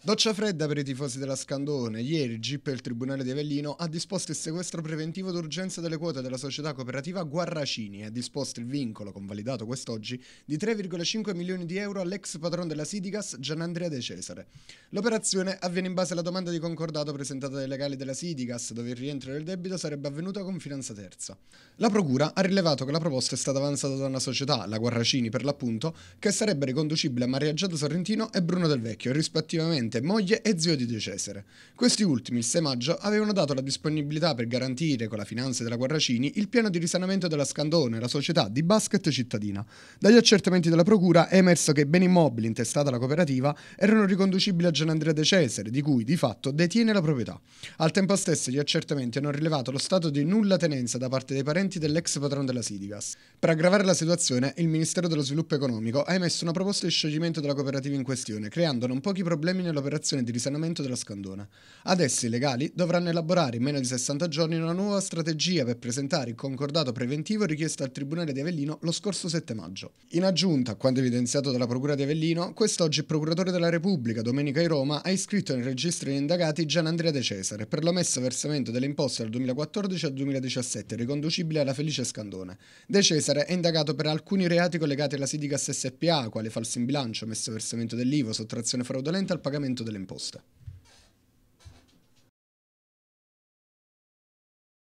Doccia fredda per i tifosi della Scandone. Ieri il GIP e il Tribunale di Avellino ha disposto il sequestro preventivo d'urgenza delle quote della società cooperativa Guarracini e ha disposto il vincolo, convalidato quest'oggi, di 3,5 milioni di euro all'ex padrone della Sidigas Gianandrea De Cesare. L'operazione avviene in base alla domanda di concordato presentata dai legali della Sidigas, dove il rientro del debito sarebbe avvenuto con finanza terza. La procura ha rilevato che la proposta è stata avanzata da una società, la Guarracini per l'appunto, che sarebbe riconducibile a Maria Giada Sorrentino e Bruno Del Vecchio, rispettivamente precedente moglie e zio di De Cesare. Questi ultimi, il 6 maggio, avevano dato la disponibilità per garantire, con la finanza della Guarracini, il piano di risanamento della Scandone, la società di basket cittadina. Dagli accertamenti della procura è emerso che i beni immobili intestati alla cooperativa erano riconducibili a Gianandrea De Cesare, di cui, di fatto, detiene la proprietà. Al tempo stesso, gli accertamenti hanno rilevato lo stato di nulla tenenza da parte dei parenti dell'ex patrono della Sidigas. Per aggravare la situazione, il Ministero dello Sviluppo Economico ha emesso una proposta di scioglimento della cooperativa in questione, creando non pochi problemi nella l'operazione di risanamento della Scandona. Adesso i legali dovranno elaborare in meno di 60 giorni una nuova strategia per presentare il concordato preventivo richiesto al Tribunale di Avellino lo scorso 7 maggio. In aggiunta, a quanto evidenziato dalla Procura di Avellino, quest'oggi il Procuratore della Repubblica, Domenica Roma, ha iscritto nel registro degli indagati Gian Andrea De Cesare per l'omesso versamento delle imposte dal 2014 al 2017, riconducibile alla Felice Scandona. De Cesare è indagato per alcuni reati collegati alla Sidigas SPA, quale falso in bilancio, messo versamento dell'IVO, sottrazione fraudolenta al pagamento aumento delle